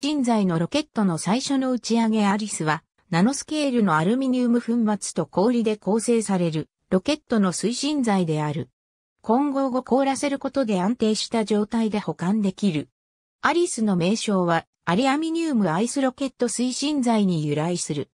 人材のロケットの最初の打ち上げアリスは、ナノスケールのアルミニウム粉末と氷で構成されるロケットの推進剤である。混合後凍らせることで安定した状態で保管できる。アリスの名称はアリアミニウムアイスロケット推進剤に由来する。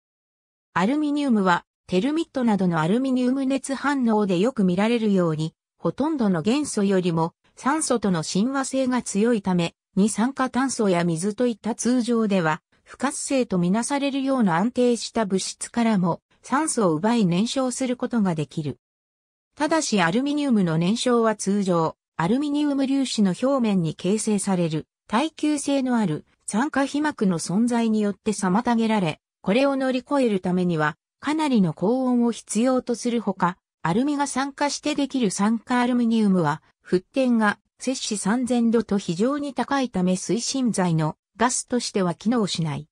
アルミニウムはテルミットなどのアルミニウム熱反応でよく見られるように、ほとんどの元素よりも酸素との親和性が強いため、二酸化炭素や水といった通常では不活性とみなされるような安定した物質からも酸素を奪い燃焼することができる。ただしアルミニウムの燃焼は通常、アルミニウム粒子の表面に形成される耐久性のある酸化皮膜の存在によって妨げられ、これを乗り越えるためにはかなりの高温を必要とするほか、アルミが酸化してできる酸化アルミニウムは、沸点が摂氏3000度と非常に高いため推進剤のガスとしては機能しない。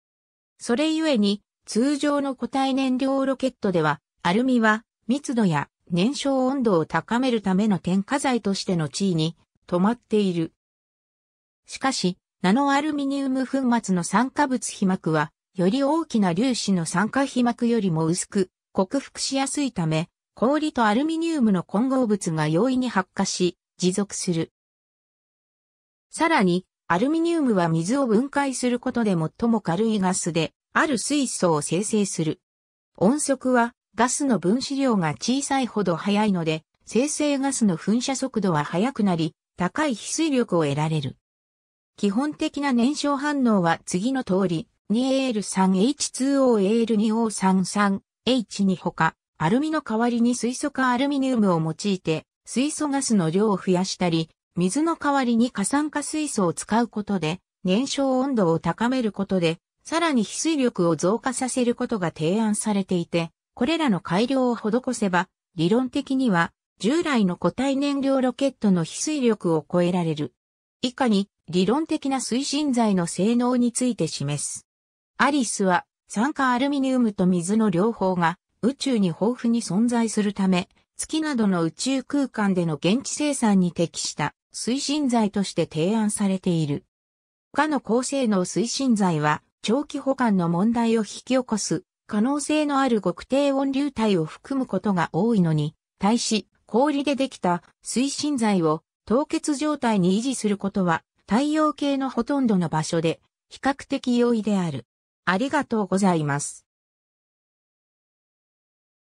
それゆえに、通常の固体燃料ロケットでは、アルミは密度や燃焼温度を高めるための添加剤としての地位に止まっている。しかし、ナノアルミニウム粉末の酸化物被膜は、より大きな粒子の酸化被膜よりも薄く、克服しやすいため、氷とアルミニウムの混合物が容易に発火し、持続する。さらに、アルミニウムは水を分解することで最も軽いガスで、ある水素を生成する。音速は、ガスの分子量が小さいほど速いので、生成ガスの噴射速度は速くなり、高い非水力を得られる。基本的な燃焼反応は次の通り、2Al3H2OAl2O33H 2ほか、アルミの代わりに水素化アルミニウムを用いて、水素ガスの量を増やしたり、水の代わりに過酸化水素を使うことで、燃焼温度を高めることで、さらに翡翠力を増加させることが提案されていて、これらの改良を施せば、理論的には、従来の固体燃料ロケットの翡翠力を超えられる。以下に、理論的な推進剤の性能について示す。アリスは、酸化アルミニウムと水の両方が、宇宙に豊富に存在するため、月などの宇宙空間での現地生産に適した推進剤として提案されている。他の高性能推進剤は長期保管の問題を引き起こす可能性のある極低温流体を含むことが多いのに、対し氷でできた推進剤を凍結状態に維持することは太陽系のほとんどの場所で比較的容易である。ありがとうございます。